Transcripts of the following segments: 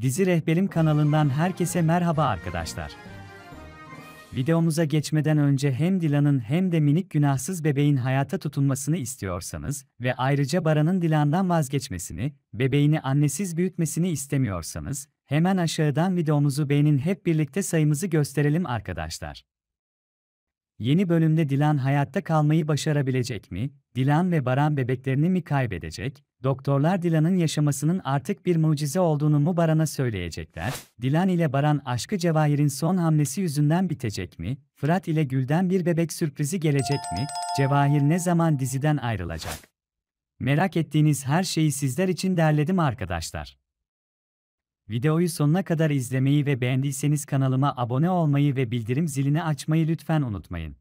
Dizi Rehberim kanalından herkese merhaba arkadaşlar. Videomuza geçmeden önce hem Dilan'ın hem de minik günahsız bebeğin hayata tutunmasını istiyorsanız ve ayrıca Baran'ın Dilan'dan vazgeçmesini, bebeğini annesiz büyütmesini istemiyorsanız, hemen aşağıdan videomuzu beğenin hep birlikte sayımızı gösterelim arkadaşlar. Yeni bölümde Dilan hayatta kalmayı başarabilecek mi? Dilan ve Baran bebeklerini mi kaybedecek? Doktorlar Dilan'ın yaşamasının artık bir mucize olduğunu mu Baran'a söyleyecekler? Dilan ile Baran aşkı Cevahir'in son hamlesi yüzünden bitecek mi? Fırat ile Gül'den bir bebek sürprizi gelecek mi? Cevahir ne zaman diziden ayrılacak? Merak ettiğiniz her şeyi sizler için derledim arkadaşlar. Videoyu sonuna kadar izlemeyi ve beğendiyseniz kanalıma abone olmayı ve bildirim zilini açmayı lütfen unutmayın.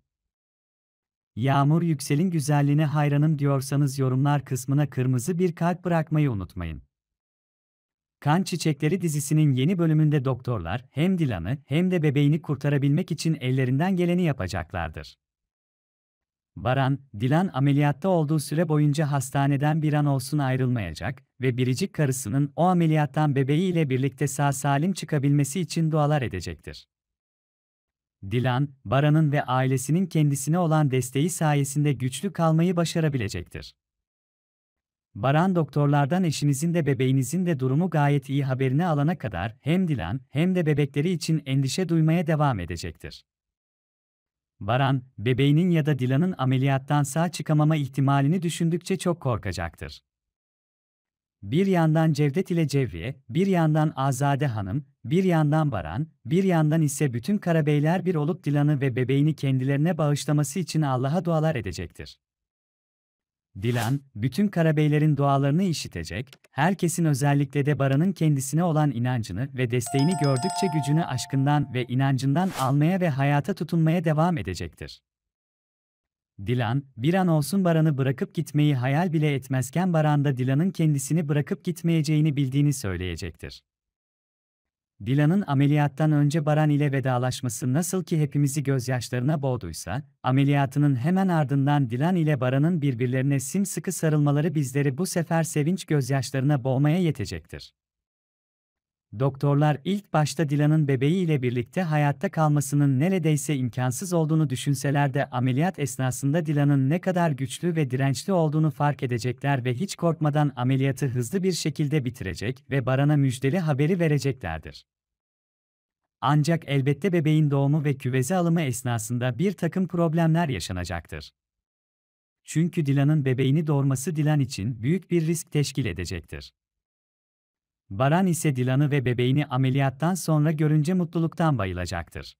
Yağmur Yüksel'in güzelliğine hayranım diyorsanız yorumlar kısmına kırmızı bir kalp bırakmayı unutmayın. Kan Çiçekleri dizisinin yeni bölümünde doktorlar hem Dilan'ı hem de bebeğini kurtarabilmek için ellerinden geleni yapacaklardır. Baran, Dilan ameliyatta olduğu süre boyunca hastaneden bir an olsun ayrılmayacak ve biricik karısının o ameliyattan bebeğiyle birlikte sağ salim çıkabilmesi için dualar edecektir. Dilan, Baran'ın ve ailesinin kendisine olan desteği sayesinde güçlü kalmayı başarabilecektir. Baran doktorlardan eşinizin de bebeğinizin de durumu gayet iyi haberini alana kadar hem Dilan hem de bebekleri için endişe duymaya devam edecektir. Baran, bebeğinin ya da Dilan'ın ameliyattan sağ çıkamama ihtimalini düşündükçe çok korkacaktır. Bir yandan Cevdet ile Cevriye, bir yandan Azade Hanım, bir yandan Baran, bir yandan ise bütün karabeyler bir olup Dilan'ı ve bebeğini kendilerine bağışlaması için Allah'a dualar edecektir. Dilan, bütün Karabeylerin dualarını işitecek, herkesin özellikle de Baran'ın kendisine olan inancını ve desteğini gördükçe gücünü aşkından ve inancından almaya ve hayata tutunmaya devam edecektir. Dilan, bir an olsun Baran'ı bırakıp gitmeyi hayal bile etmezken Baran da Dilan'ın kendisini bırakıp gitmeyeceğini bildiğini söyleyecektir. Dilan'ın ameliyattan önce Baran ile vedalaşması nasıl ki hepimizi gözyaşlarına boğduysa, ameliyatının hemen ardından Dilan ile Baran'ın birbirlerine simsıkı sarılmaları bizleri bu sefer sevinç gözyaşlarına boğmaya yetecektir. Doktorlar ilk başta Dilan'ın bebeğiyle birlikte hayatta kalmasının neredeyse imkansız olduğunu düşünseler de ameliyat esnasında Dilan'ın ne kadar güçlü ve dirençli olduğunu fark edecekler ve hiç korkmadan ameliyatı hızlı bir şekilde bitirecek ve Baran'a müjdeli haberi vereceklerdir. Ancak elbette bebeğin doğumu ve küveze alımı esnasında bir takım problemler yaşanacaktır. Çünkü Dilan'ın bebeğini doğurması Dilan için büyük bir risk teşkil edecektir. Baran ise Dilan'ı ve bebeğini ameliyattan sonra görünce mutluluktan bayılacaktır.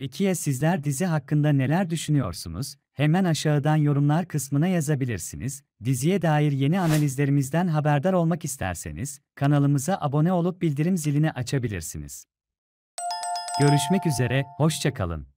İkiye sizler dizi hakkında neler düşünüyorsunuz? Hemen aşağıdan yorumlar kısmına yazabilirsiniz. Diziye dair yeni analizlerimizden haberdar olmak isterseniz kanalımıza abone olup bildirim zilini açabilirsiniz. Görüşmek üzere, hoşçakalın.